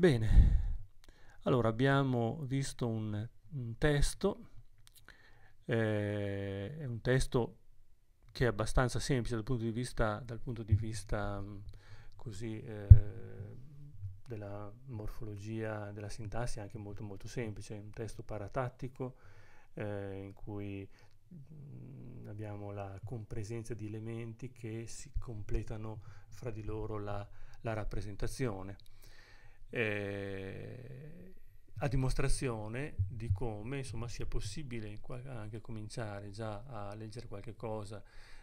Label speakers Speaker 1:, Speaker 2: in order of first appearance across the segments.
Speaker 1: Bene, allora abbiamo visto un, un testo, eh, è un testo che è abbastanza semplice dal punto di vista, punto di vista mm, così, eh, della morfologia, della sintassi, è anche molto molto semplice, è un testo paratattico eh, in cui mh, mm, abbiamo la compresenza di elementi che si completano fra di loro la, la rappresentazione eh, a dimostrazione di come insomma, sia possibile anche cominciare già a leggere qualche cosa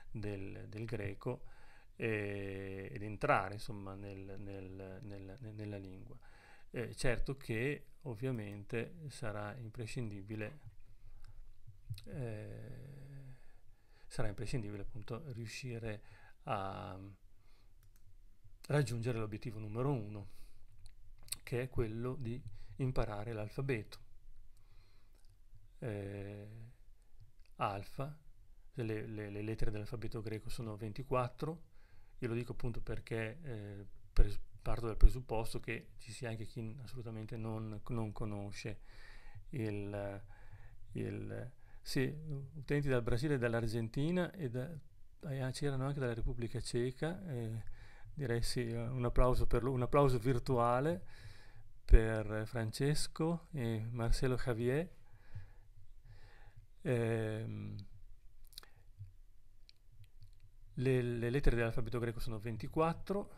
Speaker 1: del, del greco eh, ed entrare insomma, nel, nel, nel, nella lingua. Eh, certo che ovviamente sarà imprescindibile eh, sarà imprescindibile appunto riuscire a raggiungere l'obiettivo numero uno che è quello di imparare l'alfabeto. Eh, alfa, le, le, le, lettere dell'alfabeto greco sono 24, io lo dico appunto perché eh, pres- parto dal presupposto che ci sia anche chi assolutamente non, non conosce il, il sì, utenti dal Brasile, e dall'Argentina e da, eh, ah, c'erano anche dalla Repubblica Ceca, eh, direi sì, un applauso, lo, un applauso virtuale per Francesco e Marcelo Javier. Eh, le, le, lettere dell'alfabeto greco sono 24,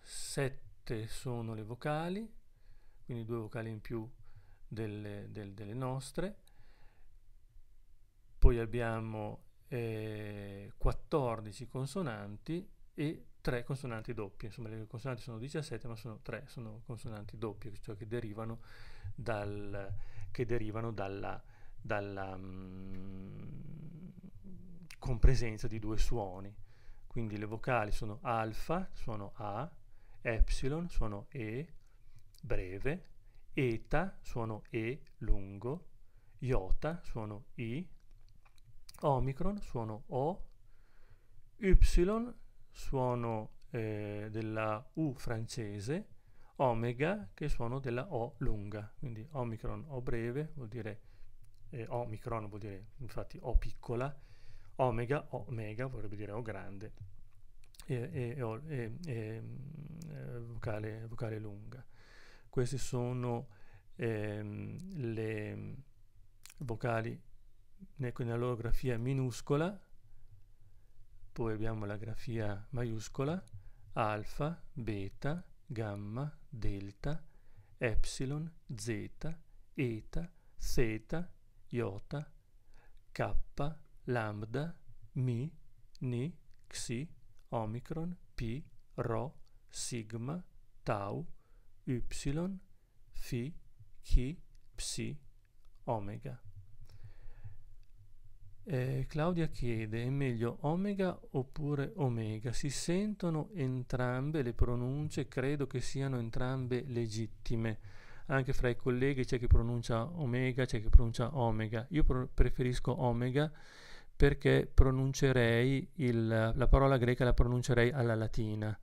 Speaker 1: 7 sono le vocali, quindi due vocali in più delle, del, delle nostre. Poi abbiamo eh, 14 consonanti e tre consonanti doppie, insomma le consonanti sono 17 ma sono tre, sono consonanti doppie, cioè che derivano, dal, che derivano dalla, dalla mh, mm, compresenza di due suoni. Quindi le vocali sono alfa, suono A, epsilon, suono E, breve, eta, suono E, lungo, iota, suono I, omicron, suono O, y, suono eh, della U francese, omega che è suono della O lunga, quindi omicron O breve vuol dire eh, omicron vuol dire infatti O piccola, omega omega vorrebbe dire O grande e, e, o, e, e mm, vocale, vocale, lunga. Queste sono ehm, le vocali nella loro grafia minuscola poi abbiamo la grafia maiuscola, alfa, beta, gamma, delta, epsilon, zeta, eta, theta, iota, k, lambda, mi, ni, xi, omicron, pi, rho, sigma, tau, y, phi, chi, psi, omega. Eh, Claudia chiede, è meglio omega oppure omega? Si sentono entrambe le pronunce, credo che siano entrambe legittime. Anche fra i colleghi c'è chi pronuncia omega, c'è chi pronuncia omega. Io pro- preferisco omega perché pronuncerei il, la parola greca la pronuncerei alla latina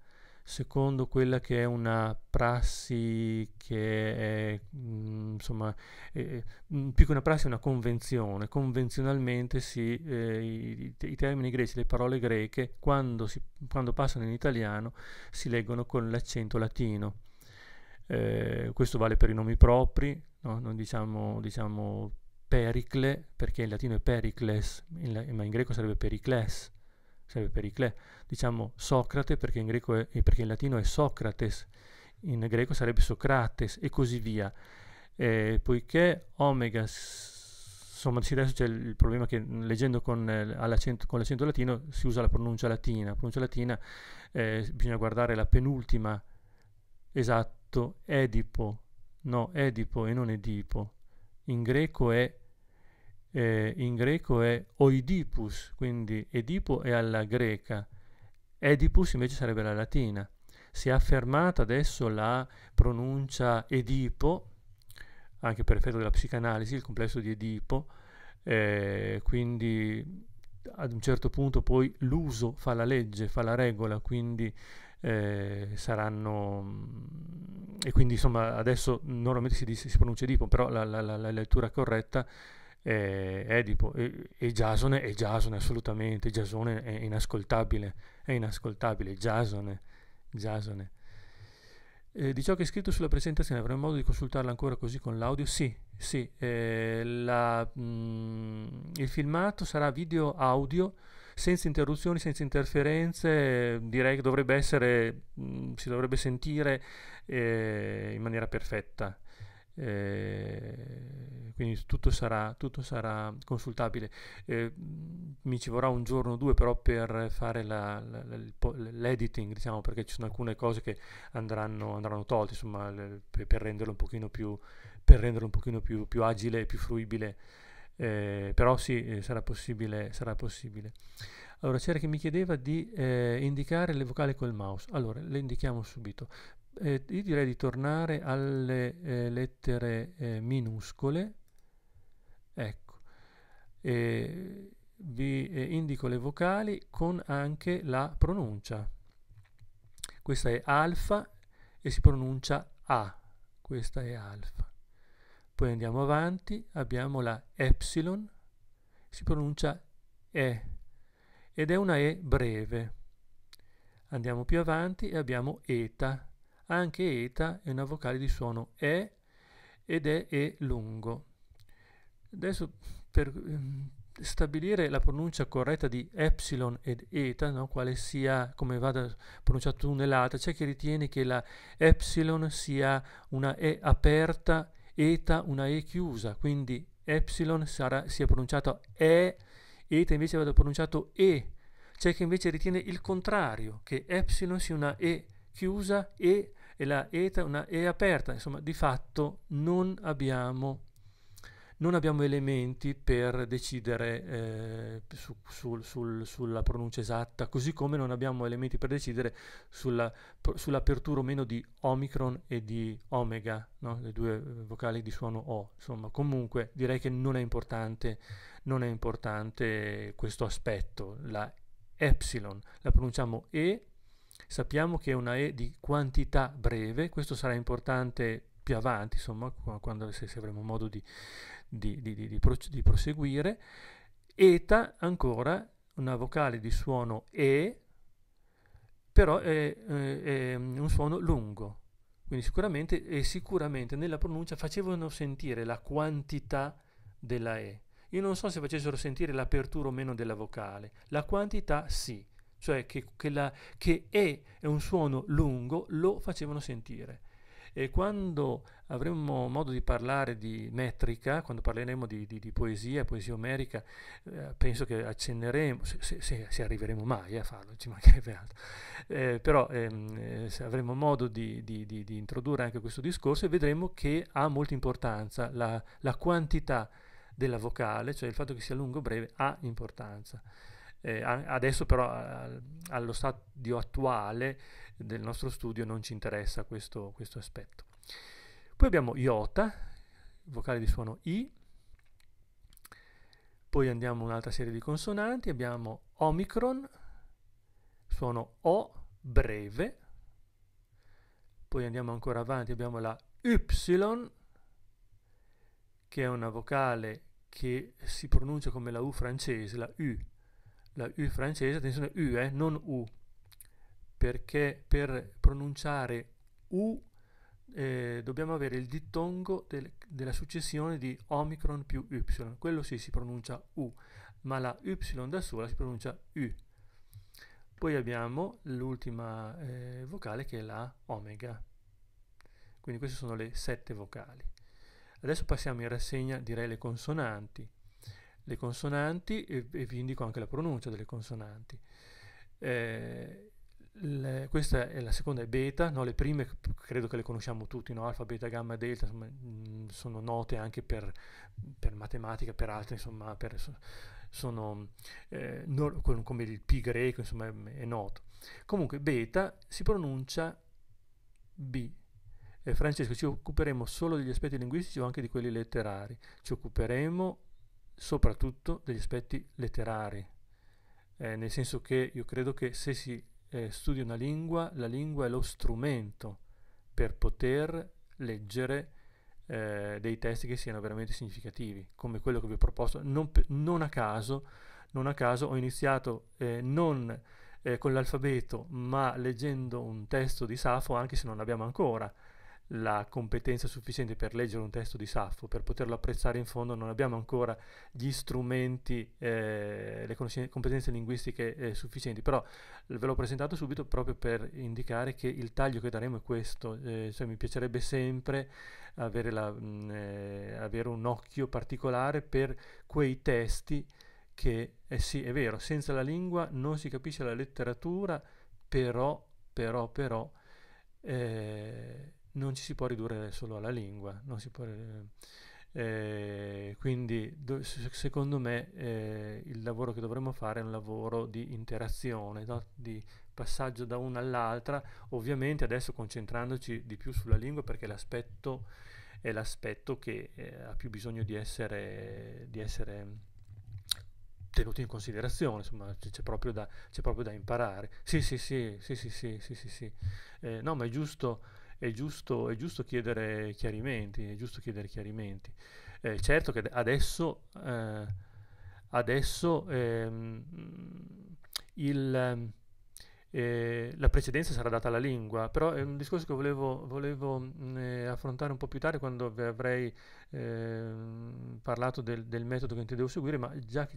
Speaker 1: secondo quella che è una prassi che è, mm, insomma, eh, mm, più che una prassi è una convenzione. Convenzionalmente si, eh, i, i, termini greci, le parole greche, quando, si, quando, passano in italiano, si leggono con l'accento latino. Eh, questo vale per i nomi propri, no? non diciamo, diciamo pericle, perché in latino è pericles, in la, ma in greco sarebbe pericles sempre Pericle, diciamo Socrate perché in, greco è, perché in latino è Socrates, in greco sarebbe Socrates e così via. Eh, poiché omega, insomma, si adesso c'è il problema che leggendo con, eh, con l'accento latino si usa la pronuncia latina, la pronuncia latina eh, bisogna guardare la penultima, esatto, Edipo, no, Edipo e non Edipo, in greco è eh, in greco è oidipus, quindi Edipo è alla greca, Edipus invece sarebbe la latina. Si è affermata adesso la pronuncia Edipo, anche per effetto della psicanalisi, il complesso di Edipo, eh, quindi ad un certo punto poi l'uso fa la legge, fa la regola, quindi eh, saranno... e quindi insomma adesso normalmente si, dice, si pronuncia Edipo, però la, la, la, la lettura corretta eh, Edipo e, e, Giasone è Giasone assolutamente, Giasone è inascoltabile, è inascoltabile, Giasone, Giasone. Eh, di ciò che è scritto sulla presentazione avremo modo di consultarla ancora così con l'audio? Sì, sì, eh, la, mh, mm, il filmato sarà video audio senza interruzioni, senza interferenze, direi che dovrebbe essere, mm, si dovrebbe sentire eh, in maniera perfetta. Eh, quindi tutto sarà, tutto sarà consultabile. Eh, mi ci vorrà un giorno o due però per fare la, la, l'editing, diciamo, perché ci sono alcune cose che andranno, andranno tolte, insomma, le, per, renderlo un pochino più, un pochino più, più agile e più fruibile. Eh, però sì, eh, sarà possibile, sarà possibile. Allora, c'era chi mi chiedeva di eh, indicare le vocali col mouse. Allora, le indichiamo subito eh, io direi di tornare alle eh, lettere eh, minuscole. Ecco, vi eh, indico le vocali con anche la pronuncia. Questa è alfa e si pronuncia A. Questa è alfa. Poi andiamo avanti, abbiamo la epsilon, si pronuncia E ed è una E breve. Andiamo più avanti e abbiamo eta anche eta è una vocale di suono E ed è E lungo. Adesso per ehm, stabilire la pronuncia corretta di epsilon ed eta, no? quale sia, come vada pronunciata tunnelata, c'è chi ritiene che la epsilon sia una E aperta, eta una E chiusa, quindi epsilon sarà, sia pronunciata E, eta invece vada pronunciato E. C'è chi invece ritiene il contrario, che epsilon sia una E chiusa e e la E è una E aperta, insomma di fatto non abbiamo, non abbiamo elementi per decidere eh, su, sul, sul, sulla pronuncia esatta, così come non abbiamo elementi per decidere sulla, sull'apertura o meno di Omicron e di Omega, no? le due eh, vocali di suono O, insomma comunque direi che non è importante, non è importante questo aspetto, la Epsilon la pronunciamo E sappiamo che una E di quantità breve, questo sarà importante più avanti, insomma, quando, se, se avremo modo di, di, di, di, proseguire, eta ancora una vocale di suono E, però è, eh, è mm, un suono lungo, quindi sicuramente, e sicuramente nella pronuncia facevano sentire la quantità della E. Io non so se facessero sentire l'apertura o meno della vocale, la quantità sì cioè che, che, la, che E è un suono lungo, lo facevano sentire. E quando avremo modo di parlare di metrica, quando parleremo di, di, di poesia, poesia omerica, eh, penso che accenneremo, se, se, se, arriveremo mai a farlo, ci mancherebbe altro, eh, però ehm, eh, avremo modo di, di, introdurre anche questo discorso e vedremo che ha molta importanza la, la quantità della vocale, cioè il fatto che sia lungo o breve, ha importanza. Eh, adesso però allo stadio attuale del nostro studio non ci interessa questo, questo aspetto. Poi abbiamo iota, vocale di suono I, poi andiamo un'altra serie di consonanti, abbiamo omicron, suono O breve, poi andiamo ancora avanti, abbiamo la Y, che è una vocale che si pronuncia come la U francese, la U la U francese, attenzione U, eh, non U, perché per pronunciare U eh, dobbiamo avere il dittongo del, della successione di omicron più Y, quello sì si pronuncia U, ma la Y da sola si pronuncia U. Poi abbiamo l'ultima eh, vocale che è la omega. Quindi queste sono le sette vocali. Adesso passiamo in rassegna direi le consonanti le consonanti e, e vi indico anche la pronuncia delle consonanti. Eh, le, questa è la seconda, è beta, no? le prime credo che le conosciamo tutti, no? alfa, beta, gamma, delta, insomma, mm, sono note anche per, per, matematica, per altre, insomma, per, sono, eh, no, come il pi greco, insomma, è, è noto. Comunque beta si pronuncia B. Eh, Francesco, ci occuperemo solo degli aspetti linguistici o anche di quelli letterari? Ci occuperemo soprattutto degli aspetti letterari, eh, nel senso che io credo che se si eh, studia una lingua, la lingua è lo strumento per poter leggere eh, dei testi che siano veramente significativi, come quello che vi ho proposto. Non, non, a, caso, non a, caso, ho iniziato eh, non eh, con l'alfabeto, ma leggendo un testo di Safo, anche se non l'abbiamo ancora la competenza sufficiente per leggere un testo di Saffo, per poterlo apprezzare in fondo, non abbiamo ancora gli strumenti, eh, le competenze linguistiche eh, sufficienti, però ve l'ho presentato subito proprio per indicare che il taglio che daremo è questo, eh, cioè mi piacerebbe sempre avere, la, mh, mm, eh, avere un occhio particolare per quei testi che, eh sì, è vero, senza la lingua non si capisce la letteratura, però, però, però, eh, non ci si può ridurre solo alla lingua, Non si può, eh, eh quindi do, secondo me eh, il lavoro che dovremmo fare è un lavoro di interazione, no? di passaggio da una all'altra, ovviamente adesso concentrandoci di più sulla lingua perché l'aspetto è l'aspetto che eh, ha più bisogno di essere, di essere tenuto in considerazione, insomma, c'è proprio, da, c'è proprio da imparare. Sì, sì, sì, sì, sì, sì, sì, sì, sì. Eh, no, ma è giusto è giusto, è giusto chiedere chiarimenti, è giusto chiedere chiarimenti. Eh, certo che adesso, eh, adesso ehm, il, eh, la precedenza sarà data alla lingua, però è un discorso che volevo, volevo mh, mm, eh, affrontare un po' più tardi quando vi avrei ehm, parlato del, del metodo che intendevo seguire, ma già che